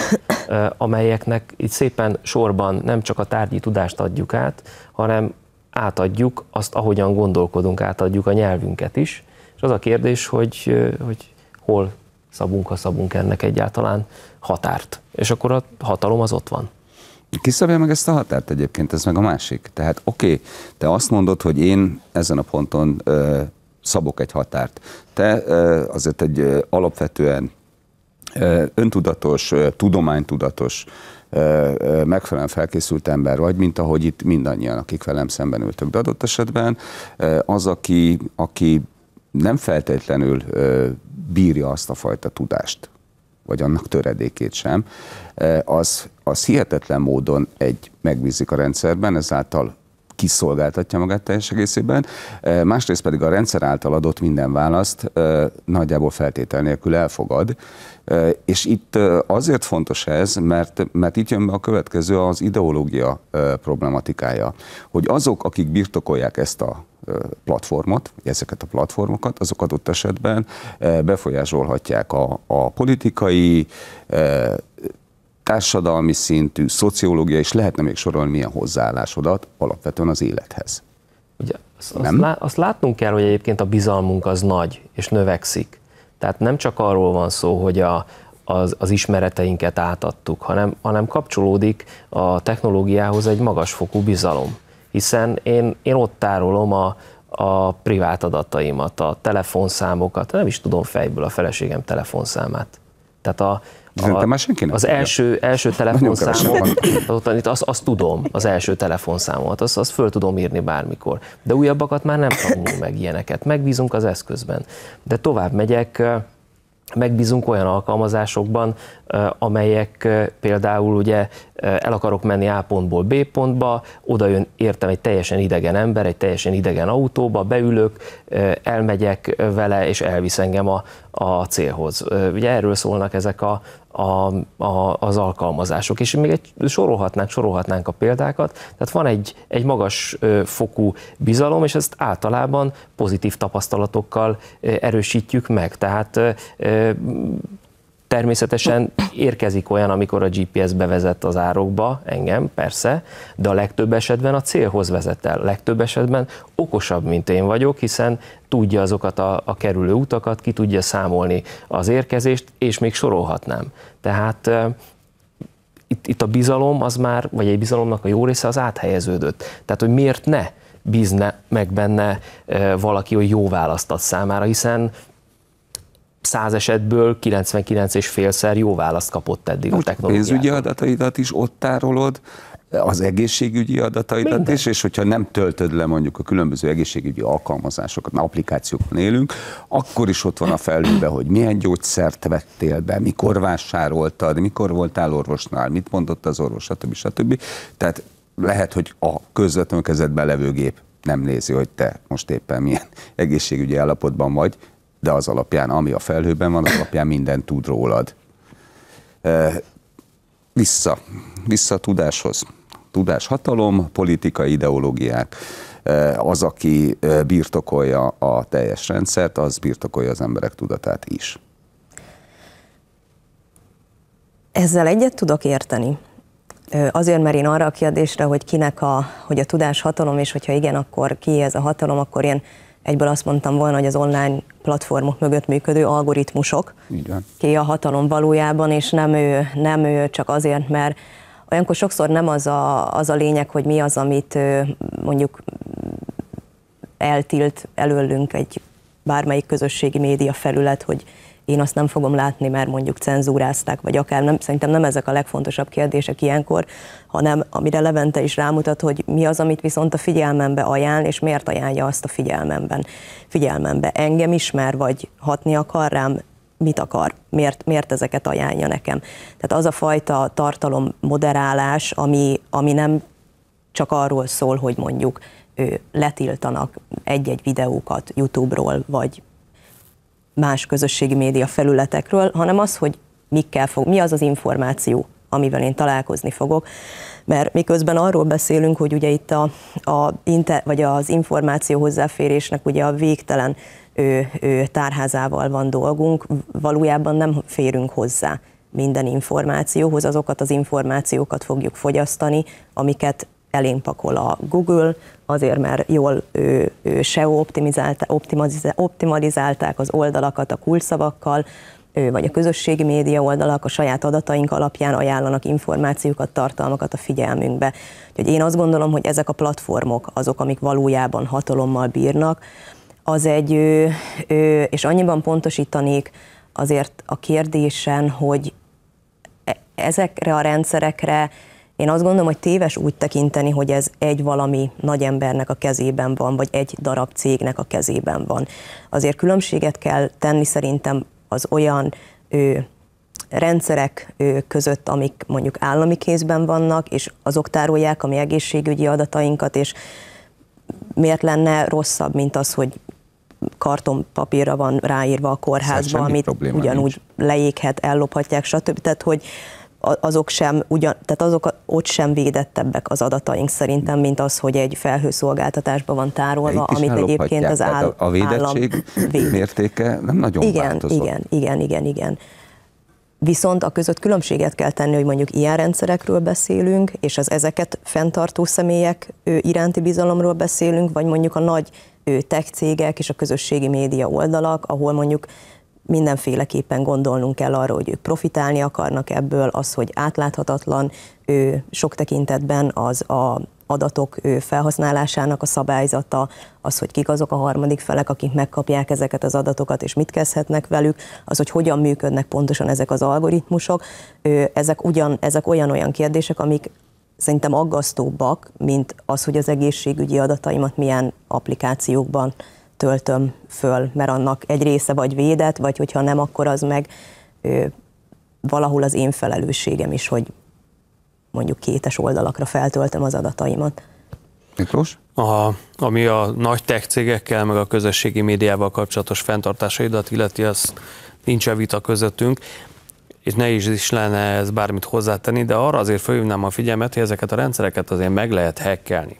amelyeknek itt szépen sorban nem csak a tárgyi tudást adjuk át, hanem átadjuk azt, ahogyan gondolkodunk, átadjuk a nyelvünket is. És az a kérdés, hogy, hogy hol szabunk, ha szabunk ennek egyáltalán határt. És akkor a hatalom az ott van. Ki szabja meg ezt a határt egyébként, ez meg a másik. Tehát oké, okay, te azt mondod, hogy én ezen a ponton ö, szabok egy határt. Te ö, azért egy ö, alapvetően öntudatos, tudománytudatos, megfelelően felkészült ember vagy, mint ahogy itt mindannyian, akik velem szemben ültök. De adott esetben az, aki, aki nem feltétlenül bírja azt a fajta tudást, vagy annak töredékét sem, az, az hihetetlen módon egy megbízik a rendszerben, ezáltal kiszolgáltatja magát teljes egészében, másrészt pedig a rendszer által adott minden választ nagyjából feltétel nélkül elfogad. És itt azért fontos ez, mert, mert itt jön be a következő az ideológia problematikája, hogy azok, akik birtokolják ezt a platformot, ezeket a platformokat, azok adott esetben befolyásolhatják a, a politikai társadalmi szintű, szociológia, és lehetne még sorolni milyen hozzáállásodat alapvetően az élethez. Ugye, azt, nem? Azt, lá, azt látnunk kell, hogy egyébként a bizalmunk az nagy, és növekszik. Tehát nem csak arról van szó, hogy a, az, az ismereteinket átadtuk, hanem, hanem kapcsolódik a technológiához egy magasfokú bizalom. Hiszen én, én ott tárolom a, a privát adataimat, a telefonszámokat, nem is tudom fejből a feleségem telefonszámát. Tehát a, Üzentem már nem Az első, első telefonszámot, az, az, azt tudom, az első telefonszámot, azt, azt föl tudom írni bármikor. De újabbakat már nem tanulunk meg ilyeneket. Megbízunk az eszközben. De tovább megyek, megbízunk olyan alkalmazásokban, amelyek például ugye el akarok menni A pontból B pontba, oda jön értem egy teljesen idegen ember, egy teljesen idegen autóba, beülök, elmegyek vele, és elvisz engem a, a célhoz. Ugye erről szólnak ezek a, a, a, az alkalmazások. És még egy, sorolhatnánk, sorolhatnánk a példákat. Tehát van egy, egy magas fokú bizalom, és ezt általában pozitív tapasztalatokkal erősítjük meg. Tehát Természetesen érkezik olyan, amikor a GPS bevezet az árokba, engem persze, de a legtöbb esetben a célhoz vezet el. Legtöbb esetben okosabb, mint én vagyok, hiszen tudja azokat a, a kerülő utakat, ki tudja számolni az érkezést, és még sorolhatnám. Tehát itt, itt a bizalom az már, vagy egy bizalomnak a jó része az áthelyeződött. Tehát, hogy miért ne bízne meg benne valaki, hogy jó választ ad számára, hiszen száz esetből 99 és félszer jó választ kapott eddig Most a technológiát. Pénzügyi adataidat is ott tárolod, az egészségügyi adataidat Minden. is, és hogyha nem töltöd le mondjuk a különböző egészségügyi alkalmazásokat, applikációkon élünk, akkor is ott van a felhőbe, hogy milyen gyógyszert vettél be, mikor vásároltad, mikor voltál orvosnál, mit mondott az orvos, stb. stb. Tehát lehet, hogy a közvetlenül kezedben levő gép nem nézi, hogy te most éppen milyen egészségügyi állapotban vagy, de az alapján, ami a felhőben van, az alapján minden tud rólad. Vissza, vissza a tudáshoz. Tudás hatalom, politikai ideológiák. Az, aki birtokolja a teljes rendszert, az birtokolja az emberek tudatát is. Ezzel egyet tudok érteni. Azért, mert én arra a kérdésre, hogy kinek a, hogy a tudás hatalom, és hogyha igen, akkor ki ez a hatalom, akkor ilyen egyből azt mondtam volna, hogy az online platformok mögött működő algoritmusok ki a hatalom valójában, és nem ő, nem ő csak azért, mert olyankor sokszor nem az a, az a lényeg, hogy mi az, amit mondjuk eltilt előlünk egy bármelyik közösségi média felület, hogy én azt nem fogom látni, mert mondjuk cenzúrázták, vagy akár nem, szerintem nem ezek a legfontosabb kérdések ilyenkor, hanem amire Levente is rámutat, hogy mi az, amit viszont a figyelmembe ajánl, és miért ajánlja azt a figyelmemben. Figyelmembe engem ismer, vagy hatni akar rám, mit akar, miért, miért ezeket ajánlja nekem. Tehát az a fajta tartalom moderálás, ami, ami nem csak arról szól, hogy mondjuk ő, letiltanak egy-egy videókat YouTube-ról, vagy más közösségi média felületekről, hanem az, hogy mikkel fog, mi az az információ, amivel én találkozni fogok. Mert miközben arról beszélünk, hogy ugye itt a, a inter, vagy az információ hozzáférésnek ugye a végtelen ő, ő, tárházával van dolgunk, valójában nem férünk hozzá minden információhoz, azokat az információkat fogjuk fogyasztani, amiket elén pakol a Google, azért mert jól ő, ő SEO optimizálta, optimalizálták, optimalizálták az oldalakat a kulcsszavakkal, ő, vagy a közösségi média oldalak a saját adataink alapján ajánlanak információkat, tartalmakat a figyelmünkbe. Úgyhogy én azt gondolom, hogy ezek a platformok azok, amik valójában hatalommal bírnak, az egy, ő, ő, és annyiban pontosítanék azért a kérdésen, hogy e, ezekre a rendszerekre én azt gondolom, hogy téves úgy tekinteni, hogy ez egy valami nagy embernek a kezében van, vagy egy darab cégnek a kezében van. Azért különbséget kell tenni szerintem az olyan ő, rendszerek ő között, amik mondjuk állami kézben vannak, és azok tárolják a mi egészségügyi adatainkat, és miért lenne rosszabb, mint az, hogy kartonpapírra van ráírva a kórházba, szóval amit ugyanúgy nincs. leéghet, ellophatják, stb. Tehát, hogy azok sem, ugyan, tehát azok ott sem védettebbek az adataink szerintem, mint az, hogy egy felhőszolgáltatásban van tárolva, amit egyébként az áll, A védettség véd. mértéke nem nagyon igen, változott. Igen, igen, igen, igen. Viszont a között különbséget kell tenni, hogy mondjuk ilyen rendszerekről beszélünk, és az ezeket fenntartó személyek ő iránti bizalomról beszélünk, vagy mondjuk a nagy ő tech cégek és a közösségi média oldalak, ahol mondjuk mindenféleképpen gondolnunk kell arra, hogy ők profitálni akarnak ebből, az, hogy átláthatatlan ő sok tekintetben az a adatok felhasználásának a szabályzata, az, hogy kik azok a harmadik felek, akik megkapják ezeket az adatokat, és mit kezdhetnek velük, az, hogy hogyan működnek pontosan ezek az algoritmusok, ezek, ugyan, ezek olyan-olyan kérdések, amik szerintem aggasztóbbak, mint az, hogy az egészségügyi adataimat milyen applikációkban töltöm föl, mert annak egy része vagy védett, vagy hogyha nem, akkor az meg ö, valahol az én felelősségem is, hogy mondjuk kétes oldalakra feltöltöm az adataimat. Miklós? A, ami a nagy tech cégekkel, meg a közösségi médiával kapcsolatos fenntartásaidat illeti, az nincs a vita közöttünk, és ne is is lenne ez bármit hozzátenni, de arra azért fölhívnám a figyelmet, hogy ezeket a rendszereket azért meg lehet hackelni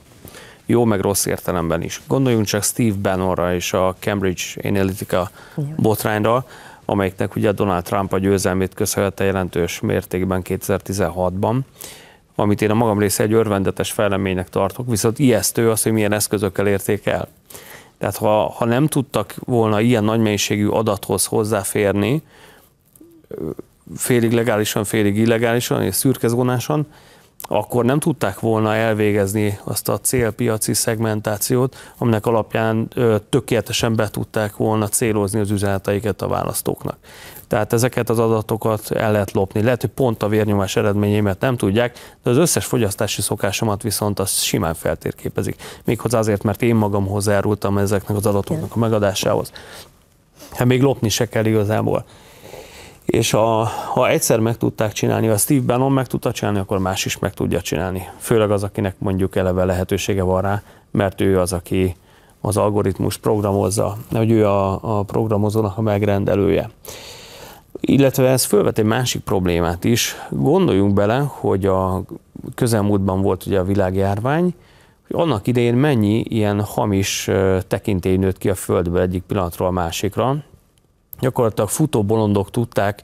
jó meg rossz értelemben is. Gondoljunk csak Steve Bannonra és a Cambridge Analytica botrányra, amelyiknek ugye Donald Trump a győzelmét köszönhette jelentős mértékben 2016-ban, amit én a magam része egy örvendetes fejleménynek tartok, viszont ijesztő az, hogy milyen eszközökkel érték el. Tehát ha, ha nem tudtak volna ilyen nagy mennyiségű adathoz hozzáférni, félig legálisan, félig illegálisan és szürkezónásan, akkor nem tudták volna elvégezni azt a célpiaci szegmentációt, aminek alapján tökéletesen be tudták volna célozni az üzeneteiket a választóknak. Tehát ezeket az adatokat el lehet lopni. Lehet, hogy pont a vérnyomás eredményémet nem tudják, de az összes fogyasztási szokásomat viszont az simán feltérképezik. Méghozzá azért, mert én magam hozzájárultam ezeknek az adatoknak a megadásához. Hát még lopni se kell igazából és a, ha egyszer meg tudták csinálni, ha Steve Bannon meg tudta csinálni, akkor más is meg tudja csinálni. Főleg az, akinek mondjuk eleve lehetősége van rá, mert ő az, aki az algoritmus programozza, hogy ő a, a programozónak a megrendelője. Illetve ez felvet egy másik problémát is. Gondoljunk bele, hogy a közelmúltban volt ugye a világjárvány, hogy annak idején mennyi ilyen hamis tekintély nőtt ki a Földből egyik pillanatról a másikra, gyakorlatilag futóbolondok tudták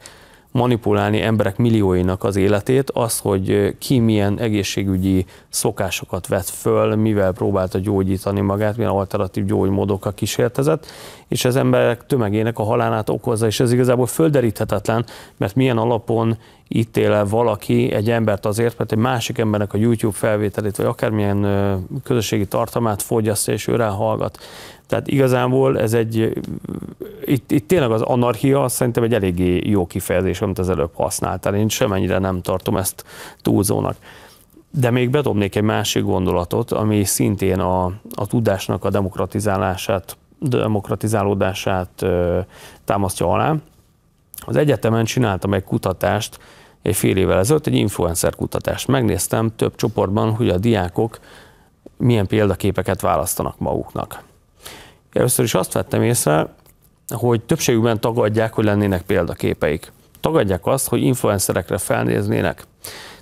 manipulálni emberek millióinak az életét, az, hogy ki milyen egészségügyi szokásokat vett föl, mivel próbálta gyógyítani magát, milyen alternatív gyógymódokkal kísértezett, és ez emberek tömegének a halálát okozza, és ez igazából földeríthetetlen, mert milyen alapon ítél el valaki egy embert azért, mert egy másik embernek a YouTube felvételét, vagy akármilyen közösségi tartalmát fogyasztja, és ő hallgat. Tehát igazából ez egy, itt, itt tényleg az anarchia szerintem egy eléggé jó kifejezés, amit az előbb használtál. Én semennyire nem tartom ezt túlzónak. De még bedobnék egy másik gondolatot, ami szintén a, a tudásnak a demokratizálását, demokratizálódását ö, támasztja alá. Az egyetemen csináltam egy kutatást, egy fél évvel ezelőtt egy influencer kutatást. Megnéztem több csoportban, hogy a diákok milyen példaképeket választanak maguknak. Először is azt vettem észre, hogy többségükben tagadják, hogy lennének példaképeik. Tagadják azt, hogy influencerekre felnéznének.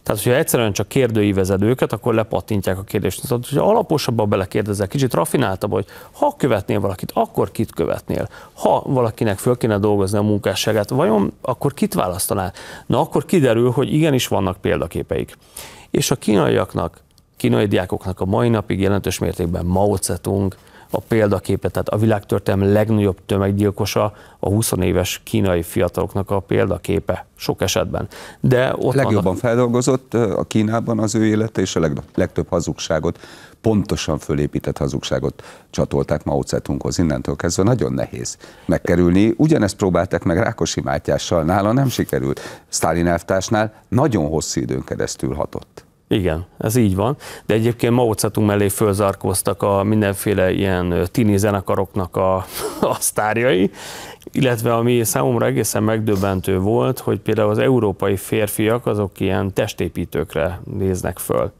Tehát, hogyha egyszerűen csak kérdőívezed őket, akkor lepatintják a kérdést. Tehát, hogyha alaposabban belekérdezel, kicsit rafináltabb, hogy ha követnél valakit, akkor kit követnél? Ha valakinek föl kéne dolgozni a munkásságát, vajon akkor kit választanál? Na, akkor kiderül, hogy igenis vannak példaképeik. És a kínaiaknak, kínai diákoknak a mai napig jelentős mértékben Mao Zedong, a példaképe, tehát a világtörténelem legnagyobb tömeggyilkosa a 20 éves kínai fiataloknak a példaképe sok esetben. De ott Legjobban a... feldolgozott a Kínában az ő élete, és a leg, legtöbb hazugságot, pontosan fölépített hazugságot csatolták Mao Zedonghoz. Innentől kezdve nagyon nehéz megkerülni. Ugyanezt próbálták meg Rákosi Mátyással, nála nem sikerült. Sztálin elvtársnál nagyon hosszú időn keresztül hatott. Igen, ez így van. De egyébként Mao tse mellé fölzarkoztak a mindenféle ilyen tini zenekaroknak a, a sztárjai, illetve ami számomra egészen megdöbbentő volt, hogy például az európai férfiak azok ilyen testépítőkre néznek föl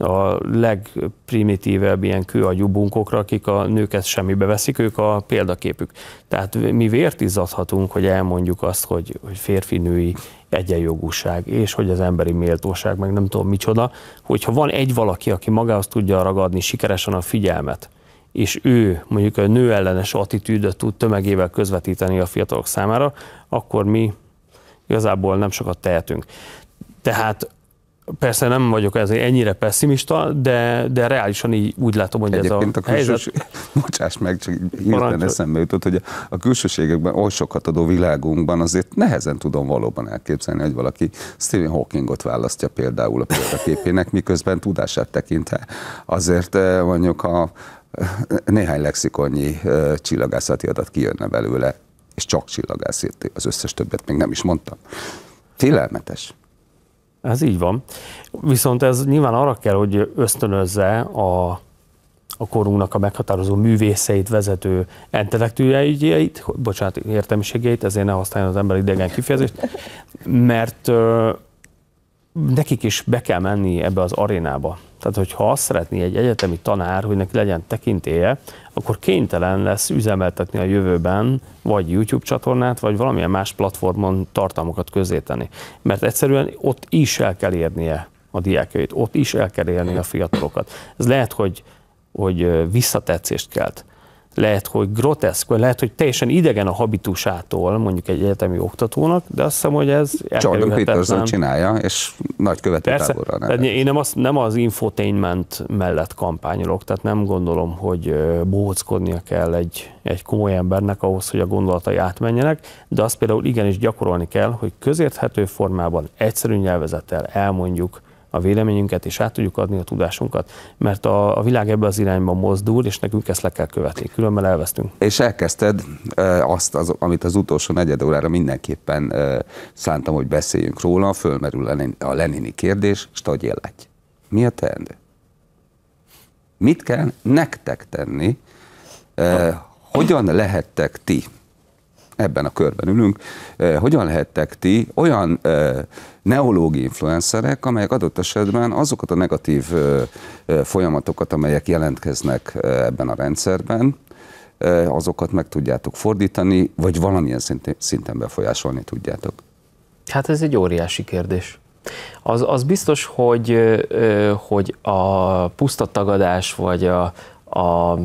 a legprimitívebb ilyen kőagyú bunkokra, akik a nőket semmibe veszik, ők a példaképük. Tehát mi vért izzadhatunk, hogy elmondjuk azt, hogy, hogy férfi-női egyenjogúság, és hogy az emberi méltóság, meg nem tudom micsoda, hogyha van egy valaki, aki magához tudja ragadni sikeresen a figyelmet, és ő mondjuk a nő ellenes attitűdöt tud tömegével közvetíteni a fiatalok számára, akkor mi igazából nem sokat tehetünk. Tehát persze nem vagyok ez ennyire pessimista, de, de reálisan így úgy látom, hogy Egyébként ez a, a külsős... helyzet... Bocsáss meg, csak hirtelen eszembe jutott, hogy a külsőségekben, oly sokat adó világunkban azért nehezen tudom valóban elképzelni, hogy valaki Stephen Hawkingot választja például a példaképének, miközben tudását tekintve azért eh, mondjuk a eh, néhány lexikonnyi eh, csillagászati adat kijönne belőle, és csak csillagászati, az összes többet még nem is mondtam. Félelmetes. Ez így van. Viszont ez nyilván arra kell, hogy ösztönözze a, a korunknak a meghatározó művészeit, vezető entelektüjeit, bocsánat, értelmiségeit, ezért ne használjon az ember idegen kifejezést, mert nekik is be kell menni ebbe az arénába. Tehát, hogyha azt szeretné egy egyetemi tanár, hogy neki legyen tekintélye, akkor kénytelen lesz üzemeltetni a jövőben vagy YouTube csatornát, vagy valamilyen más platformon tartalmakat közzétenni. Mert egyszerűen ott is el kell érnie a diákjait, ott is el kell érnie a fiatalokat. Ez lehet, hogy, hogy visszatetszést kelt lehet, hogy groteszk, vagy lehet, hogy teljesen idegen a habitusától mondjuk egy egyetemi oktatónak, de azt hiszem, hogy ez Jordan Peterson csinálja, és nagy követőtáborra Persze, Én nem az, nem az infotainment mellett kampányolok, tehát nem gondolom, hogy bóckodnia kell egy, egy komoly embernek ahhoz, hogy a gondolatai átmenjenek, de azt például igenis gyakorolni kell, hogy közérthető formában, egyszerű nyelvezettel elmondjuk, a véleményünket, és át tudjuk adni a tudásunkat, mert a, a világ ebbe az irányba mozdul, és nekünk ezt le kell követni, különben elvesztünk. És elkezdted eh, azt, az, amit az utolsó negyed órára mindenképpen eh, szántam, hogy beszéljünk róla, fölmerül a Lenini kérdés, és hogy élet. Mi a teendő? Mit kell nektek tenni, eh, hogyan lehettek ti, ebben a körben ülünk, hogyan lehettek ti olyan neológi influencerek, amelyek adott esetben azokat a negatív folyamatokat, amelyek jelentkeznek ebben a rendszerben, azokat meg tudjátok fordítani, vagy valamilyen szinten befolyásolni tudjátok? Hát ez egy óriási kérdés. Az, az biztos, hogy, hogy a pusztatagadás vagy a, a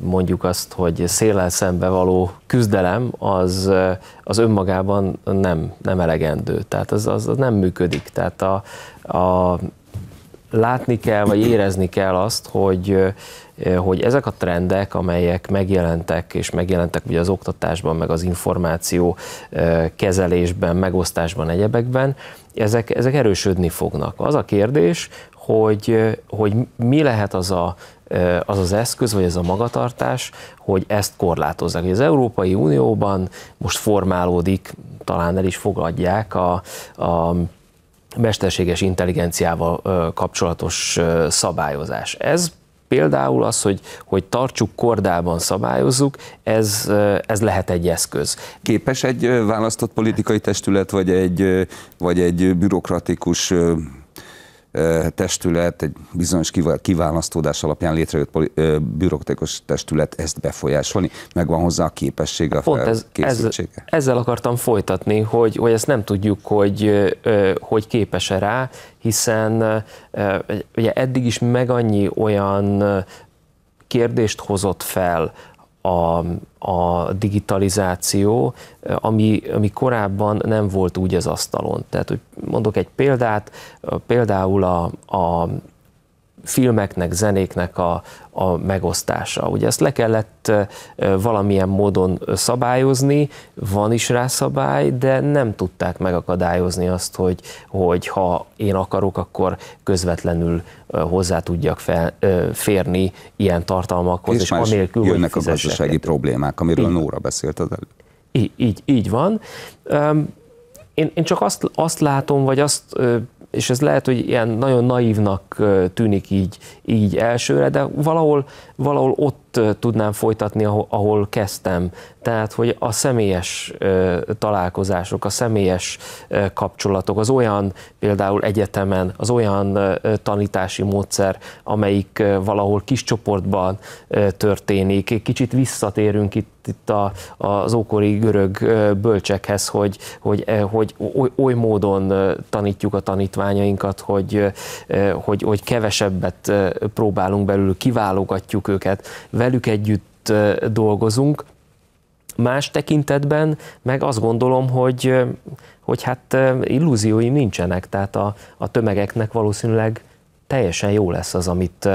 mondjuk azt, hogy széllel szembe való küzdelem az, az önmagában nem, nem elegendő. Tehát az, az, az nem működik. Tehát a, a, látni kell, vagy érezni kell azt, hogy, hogy ezek a trendek, amelyek megjelentek, és megjelentek ugye az oktatásban, meg az információ kezelésben, megosztásban, egyebekben, ezek, ezek erősödni fognak. Az a kérdés, hogy, hogy mi lehet az a az az eszköz, vagy ez a magatartás, hogy ezt korlátozzák. az Európai Unióban most formálódik, talán el is fogadják a, a mesterséges intelligenciával kapcsolatos szabályozás. Ez Például az, hogy, hogy tartsuk kordában, szabályozzuk, ez, ez lehet egy eszköz. Képes egy választott politikai testület, vagy egy, vagy egy bürokratikus testület, egy bizonyos kiválasztódás alapján létrejött bürokratikus testület ezt befolyásolni? Megvan hozzá a képessége, a Pont ez, ez, ezzel akartam folytatni, hogy, hogy ezt nem tudjuk, hogy, hogy képes-e rá, hiszen ugye eddig is meg annyi olyan kérdést hozott fel a, a digitalizáció, ami, ami korábban nem volt úgy az asztalon. Tehát, hogy mondok egy példát, például a, a filmeknek, zenéknek a, a megosztása. Ugye ezt le kellett valamilyen módon szabályozni, van is rá szabály, de nem tudták megakadályozni azt, hogy, hogy ha én akarok, akkor közvetlenül hozzá tudjak fel, férni ilyen tartalmakhoz, és, és anélkül, hogy Jönnek a gazdasági problémák, amiről így, Nóra beszélt az előbb. Így, így, így van. én, én csak azt, azt látom, vagy azt és ez lehet, hogy ilyen nagyon naívnak tűnik így, így elsőre, de valahol, valahol ott tudnám folytatni, ahol, ahol kezdtem. Tehát, hogy a személyes találkozások, a személyes kapcsolatok, az olyan például egyetemen, az olyan tanítási módszer, amelyik valahol kis csoportban történik. Kicsit visszatérünk itt itt a, az ókori görög bölcsekhez, hogy, hogy, hogy oly, oly módon tanítjuk a tanítványainkat, hogy, hogy, hogy kevesebbet próbálunk belül, kiválogatjuk őket, velük együtt dolgozunk. Más tekintetben meg azt gondolom, hogy, hogy hát illúziói nincsenek, tehát a, a tömegeknek valószínűleg teljesen jó lesz az, amit,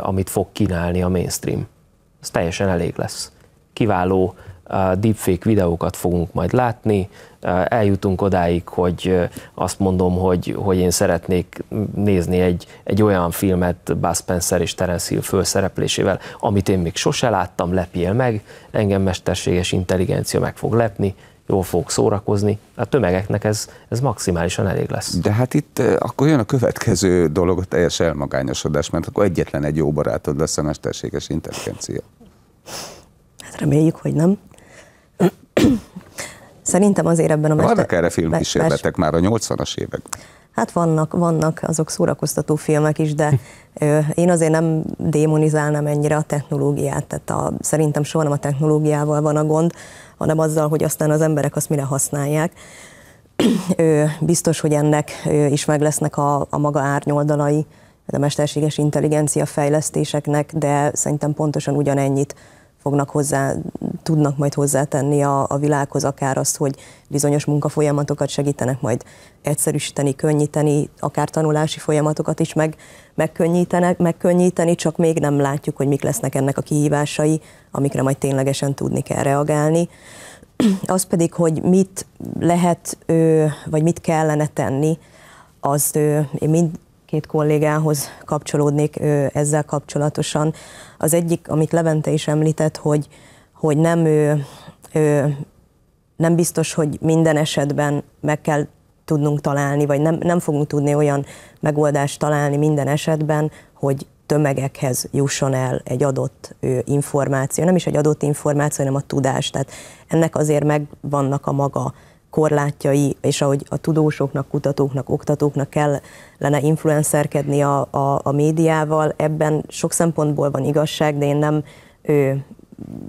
amit fog kínálni a mainstream. Ez teljesen elég lesz. Kiváló deepfake videókat fogunk majd látni, eljutunk odáig, hogy azt mondom, hogy, hogy én szeretnék nézni egy, egy olyan filmet Buzz Spencer és Terence Hill főszereplésével, amit én még sose láttam, lepjél meg, engem mesterséges intelligencia meg fog lepni, jól fogok szórakozni, a tömegeknek ez, ez maximálisan elég lesz. De hát itt akkor jön a következő dolog, a teljes elmagányosodás, mert akkor egyetlen egy jó barátod lesz a mesterséges intelligencia. Hát reméljük, hogy nem. Szerintem azért ebben a mester... Vannak erre filmkísérletek már a 80-as évek. Hát vannak, vannak azok szórakoztató filmek is, de ö, én azért nem démonizálnám ennyire a technológiát, tehát a, szerintem soha nem a technológiával van a gond, hanem azzal, hogy aztán az emberek azt mire használják. Ö, biztos, hogy ennek ö, is meg lesznek a, a maga árnyoldalai, a mesterséges intelligencia fejlesztéseknek, de szerintem pontosan ugyanennyit fognak hozzá, tudnak majd hozzátenni a, a világhoz, akár azt, hogy bizonyos munkafolyamatokat segítenek majd egyszerűsíteni, könnyíteni, akár tanulási folyamatokat is meg, megkönnyítenek, megkönnyíteni, csak még nem látjuk, hogy mik lesznek ennek a kihívásai, amikre majd ténylegesen tudni kell reagálni. Az pedig, hogy mit lehet, vagy mit kellene tenni, az én mind, két kollégához kapcsolódnék ezzel kapcsolatosan. Az egyik, amit Levente is említett, hogy, hogy nem, ő, ő, nem biztos, hogy minden esetben meg kell tudnunk találni, vagy nem, nem fogunk tudni olyan megoldást találni minden esetben, hogy tömegekhez jusson el egy adott információ, nem is egy adott információ, hanem a tudás. Tehát ennek azért megvannak a maga korlátjai, és ahogy a tudósoknak, kutatóknak, oktatóknak kellene influencerkedni a, a, a médiával, ebben sok szempontból van igazság, de én nem ő,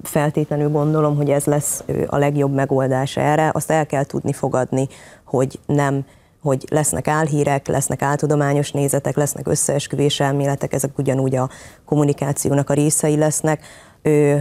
feltétlenül gondolom, hogy ez lesz a legjobb megoldás erre. Azt el kell tudni fogadni, hogy nem hogy lesznek álhírek, lesznek áltudományos nézetek, lesznek összeesküvés elméletek, ezek ugyanúgy a kommunikációnak a részei lesznek. Ö,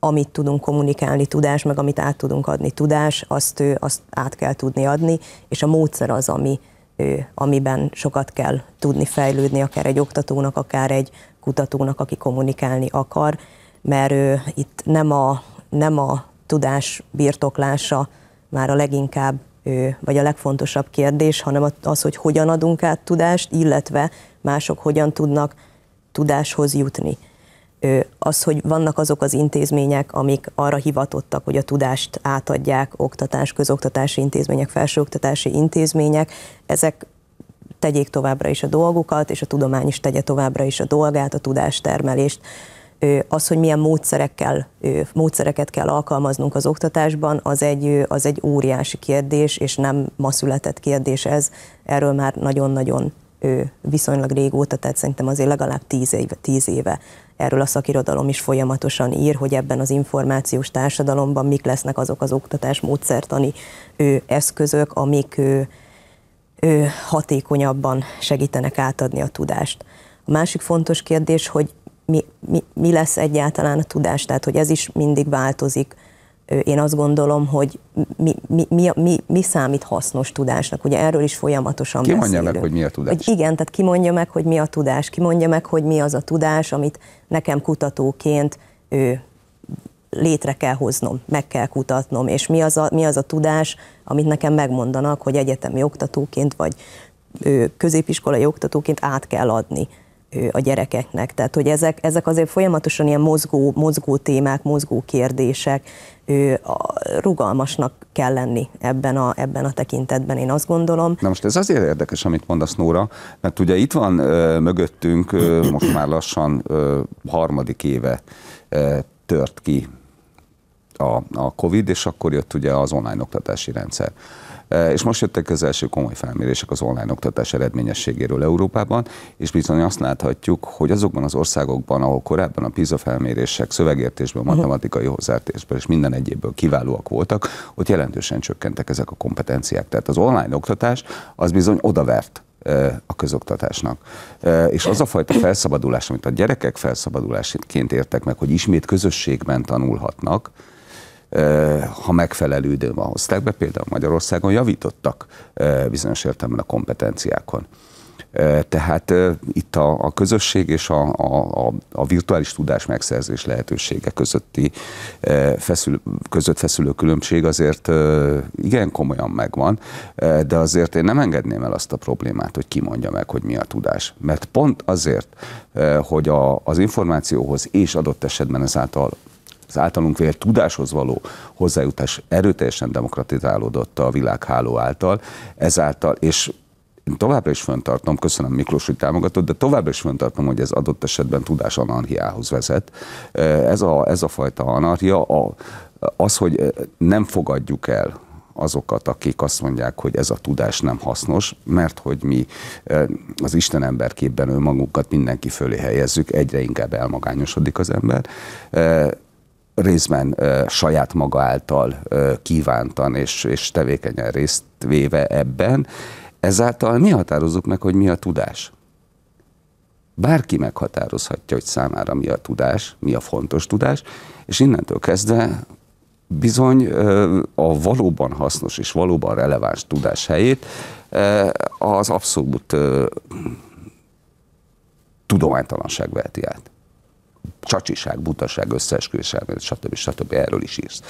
amit tudunk kommunikálni tudás, meg amit át tudunk adni tudás, azt, ő, azt át kell tudni adni, és a módszer az, ami, ő, amiben sokat kell tudni fejlődni, akár egy oktatónak, akár egy kutatónak, aki kommunikálni akar, mert ő, itt nem a, nem a tudás birtoklása már a leginkább, ő, vagy a legfontosabb kérdés, hanem az, hogy hogyan adunk át tudást, illetve mások hogyan tudnak tudáshoz jutni az, hogy vannak azok az intézmények, amik arra hivatottak, hogy a tudást átadják, oktatás, közoktatási intézmények, felsőoktatási intézmények, ezek tegyék továbbra is a dolgukat, és a tudomány is tegye továbbra is a dolgát, a tudástermelést. Az, hogy milyen módszerekkel, módszereket kell alkalmaznunk az oktatásban, az egy, az egy óriási kérdés, és nem ma született kérdés ez. Erről már nagyon-nagyon ő viszonylag régóta, tehát szerintem azért legalább tíz éve, tíz éve erről a szakirodalom is folyamatosan ír, hogy ebben az információs társadalomban mik lesznek azok az oktatás módszertani ő, eszközök, amik ő, ő, hatékonyabban segítenek átadni a tudást. A másik fontos kérdés, hogy mi, mi, mi lesz egyáltalán a tudás, tehát hogy ez is mindig változik én azt gondolom, hogy mi, mi, mi, mi, mi számít hasznos tudásnak. Ugye erről is folyamatosan Ki mondja meg, hogy mi a tudás? Hogy igen, tehát ki mondja meg, hogy mi a tudás, ki mondja meg, hogy mi az a tudás, amit nekem kutatóként ő, létre kell hoznom, meg kell kutatnom, és mi az, a, mi az a tudás, amit nekem megmondanak, hogy egyetemi oktatóként vagy ő, középiskolai oktatóként át kell adni a gyerekeknek. Tehát, hogy ezek, ezek azért folyamatosan ilyen mozgó, mozgó témák, mozgó kérdések, rugalmasnak kell lenni ebben a, ebben a tekintetben, én azt gondolom. Na most ez azért érdekes, amit mondasz, Nóra, mert ugye itt van ö, mögöttünk ö, most már lassan ö, harmadik éve ö, tört ki a, a COVID, és akkor jött ugye az online oktatási rendszer. Eh, és most jöttek az első komoly felmérések az online oktatás eredményességéről Európában, és bizony azt láthatjuk, hogy azokban az országokban, ahol korábban a PISA felmérések szövegértésben, mhm. matematikai hozzártésben és minden egyébből kiválóak voltak, ott jelentősen csökkentek ezek a kompetenciák. Tehát az online oktatás az bizony odavert eh, a közoktatásnak. Eh, és az a fajta felszabadulás, amit a gyerekek felszabadulásként értek meg, hogy ismét közösségben tanulhatnak, ha megfelelő időben hozták be, például Magyarországon javítottak bizonyos értelemben a kompetenciákon. Tehát itt a, a közösség és a, a, a virtuális tudás megszerzés lehetősége közötti feszül, között feszülő különbség azért igen komolyan megvan, de azért én nem engedném el azt a problémát, hogy ki mondja meg, hogy mi a tudás. Mert pont azért, hogy a, az információhoz és adott esetben ezáltal az általunk vélt tudáshoz való hozzájutás erőteljesen demokratizálódott a világháló által, ezáltal, és én továbbra is fenntartom, köszönöm Miklós, hogy támogatott, de továbbra is fenntartom, hogy ez adott esetben tudás anarhiához vezet. Ez a, ez a fajta anarhia a, az, hogy nem fogadjuk el azokat, akik azt mondják, hogy ez a tudás nem hasznos, mert hogy mi az Isten emberképben önmagunkat mindenki fölé helyezzük, egyre inkább elmagányosodik az ember részben saját maga által kívántan és, és tevékenyen részt véve ebben, ezáltal mi határozzuk meg, hogy mi a tudás. Bárki meghatározhatja, hogy számára mi a tudás, mi a fontos tudás, és innentől kezdve bizony a valóban hasznos és valóban releváns tudás helyét az abszolút tudománytalanság veheti át csacsiság, butaság, összeesküvés elmélet, stb. stb. Erről is írsz.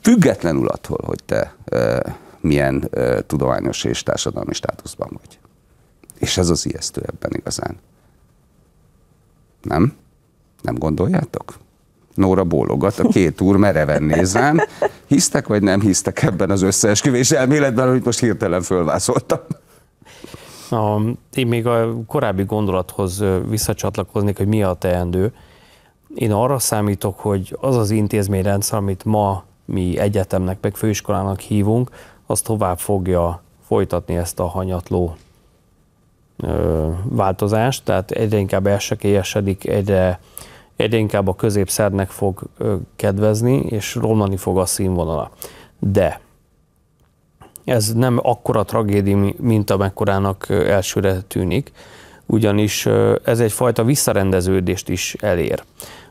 Függetlenül attól, hogy te e, milyen e, tudományos és társadalmi státuszban vagy. És ez az ijesztő ebben igazán. Nem? Nem gondoljátok? Nóra bólogat, a két úr mereven nézem. Hisztek vagy nem hisztek ebben az összeesküvés elméletben, amit most hirtelen fölvászoltam? A, én még a korábbi gondolathoz visszacsatlakoznék, hogy mi a teendő. Én arra számítok, hogy az az intézményrendszer, amit ma mi egyetemnek, meg főiskolának hívunk, az tovább fogja folytatni ezt a hanyatló ö, változást, tehát egyre inkább elsekélyesedik, egyre, egyre inkább a középszernek fog ö, kedvezni, és romlani fog a színvonala. De ez nem akkora tragédia, mint amekkorának elsőre tűnik, ugyanis ez egyfajta visszarendeződést is elér.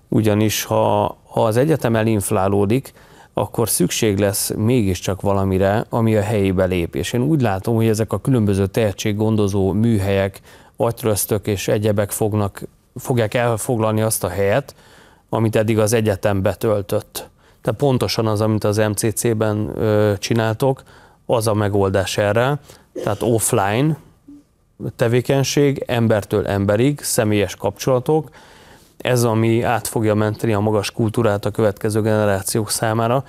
Ugyanis ha, ha az egyetem elinflálódik, akkor szükség lesz mégiscsak valamire, ami a helyébe lép. És én úgy látom, hogy ezek a különböző tehetséggondozó műhelyek, agytröztök és egyebek fognak, fogják elfoglalni azt a helyet, amit eddig az egyetem betöltött. Tehát pontosan az, amit az MCC-ben csináltok, az a megoldás erre, tehát offline tevékenység, embertől emberig, személyes kapcsolatok, ez, ami át fogja menteni a magas kultúrát a következő generációk számára,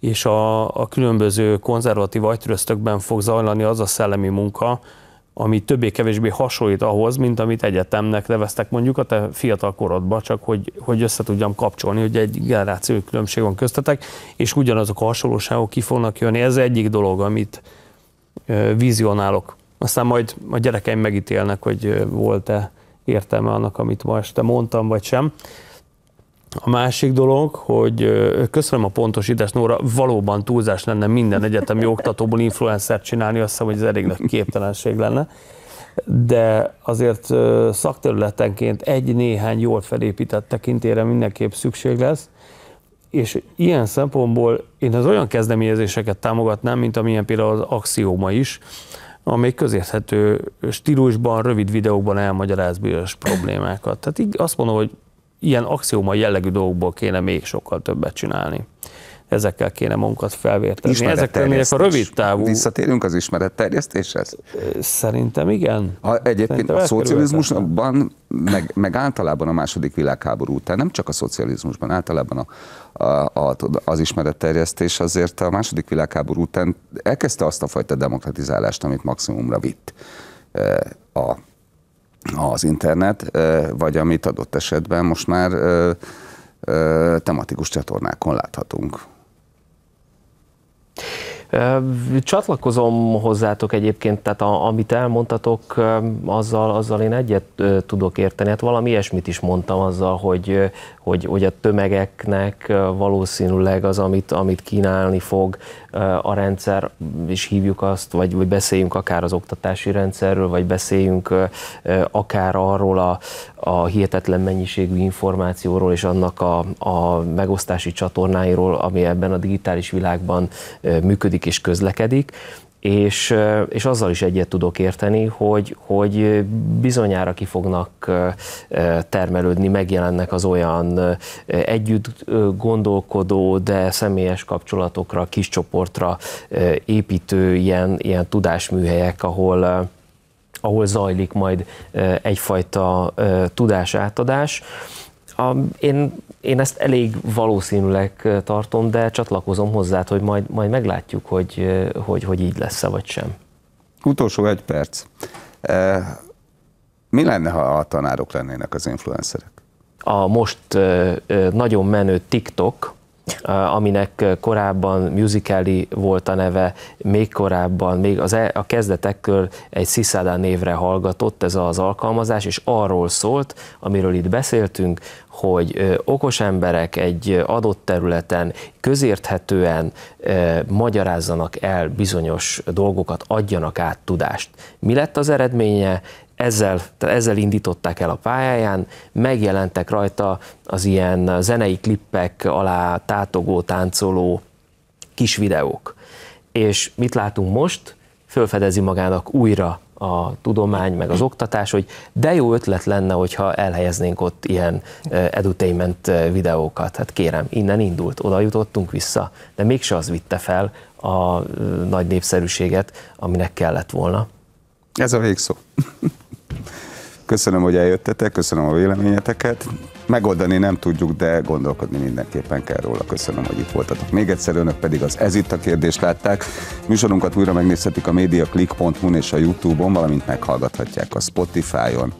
és a, a különböző konzervatív agytröztökben fog zajlani az a szellemi munka, ami többé-kevésbé hasonlít ahhoz, mint amit egyetemnek neveztek mondjuk a te fiatal korodban, csak hogy, hogy össze tudjam kapcsolni, hogy egy generáció különbség van köztetek, és ugyanazok a hasonlóságok ki fognak jönni. Ez egyik dolog, amit vizionálok. Aztán majd a gyerekeim megítélnek, hogy volt-e értelme annak, amit ma este mondtam, vagy sem. A másik dolog, hogy köszönöm a pontosítást, Nóra, valóban túlzás lenne minden egyetemi oktatóból influencert csinálni, azt hiszem, hogy ez elég nagy képtelenség lenne de azért szakterületenként egy-néhány jól felépített tekintére mindenképp szükség lesz, és ilyen szempontból én az olyan kezdeményezéseket támogatnám, mint amilyen például az axióma is, amely közérthető stílusban, rövid videókban elmagyaráz bizonyos problémákat. Tehát így azt mondom, hogy ilyen axiómai jellegű dolgokból kéne még sokkal többet csinálni. Ezekkel kéne munkat felvértezni. Ezekkel még a rövid távú... Visszatérünk az ismeretterjesztéshez? Szerintem igen. A, egyébként Szerintem a szocializmusban, meg, meg általában a második világháború után, nem csak a szocializmusban, általában a, a, a, az ismeretterjesztés azért a második világháború után elkezdte azt a fajta demokratizálást, amit maximumra vitt eh, a az internet, vagy amit adott esetben most már tematikus csatornákon láthatunk. Csatlakozom hozzátok egyébként, tehát a, amit elmondtatok, azzal, azzal én egyet tudok érteni. Hát valami ilyesmit is mondtam azzal, hogy, hogy, hogy a tömegeknek valószínűleg az, amit, amit kínálni fog a rendszer, és hívjuk azt, vagy, vagy beszéljünk akár az oktatási rendszerről, vagy beszéljünk akár arról a, a hihetetlen mennyiségű információról és annak a, a megosztási csatornáiról, ami ebben a digitális világban működik és közlekedik és, és azzal is egyet tudok érteni, hogy, hogy bizonyára ki fognak termelődni, megjelennek az olyan együtt gondolkodó, de személyes kapcsolatokra, kis csoportra építő ilyen, ilyen tudásműhelyek, ahol, ahol zajlik majd egyfajta tudásátadás a, én, én ezt elég valószínűleg tartom, de csatlakozom hozzá, hogy majd, majd meglátjuk, hogy, hogy, hogy így lesz-e vagy sem. Utolsó egy perc. E, mi lenne, ha a tanárok lennének az influencerek? A most nagyon menő TikTok, aminek korábban musicali volt a neve, még korábban, még az, e- a kezdetekkor egy Sziszádán névre hallgatott ez az alkalmazás, és arról szólt, amiről itt beszéltünk, hogy okos emberek egy adott területen közérthetően magyarázzanak el bizonyos dolgokat, adjanak át tudást. Mi lett az eredménye? ezzel, ezzel indították el a pályáján, megjelentek rajta az ilyen zenei klippek alá tátogó, táncoló kis videók. És mit látunk most? Fölfedezi magának újra a tudomány, meg az oktatás, hogy de jó ötlet lenne, hogyha elhelyeznénk ott ilyen edutainment videókat. Hát kérem, innen indult, oda jutottunk vissza, de mégse az vitte fel a nagy népszerűséget, aminek kellett volna. Ez a végszó. Köszönöm, hogy eljöttetek, köszönöm a véleményeteket. Megoldani nem tudjuk, de gondolkodni mindenképpen kell róla. Köszönöm, hogy itt voltatok. Még egyszer önök pedig az Ez itt a kérdést látták. Műsorunkat újra megnézhetik a mediaclickhu és a Youtube-on, valamint meghallgathatják a Spotify-on.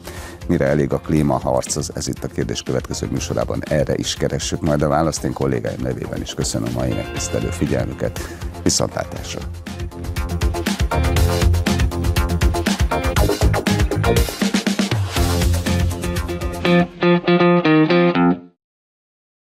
Mire elég a klímaharc, az Ez itt a kérdés következő műsorában erre is keressük majd a választ. Én kollégáim nevében is köszönöm a mai megtisztelő figyelmüket. Viszontlátásra! Thank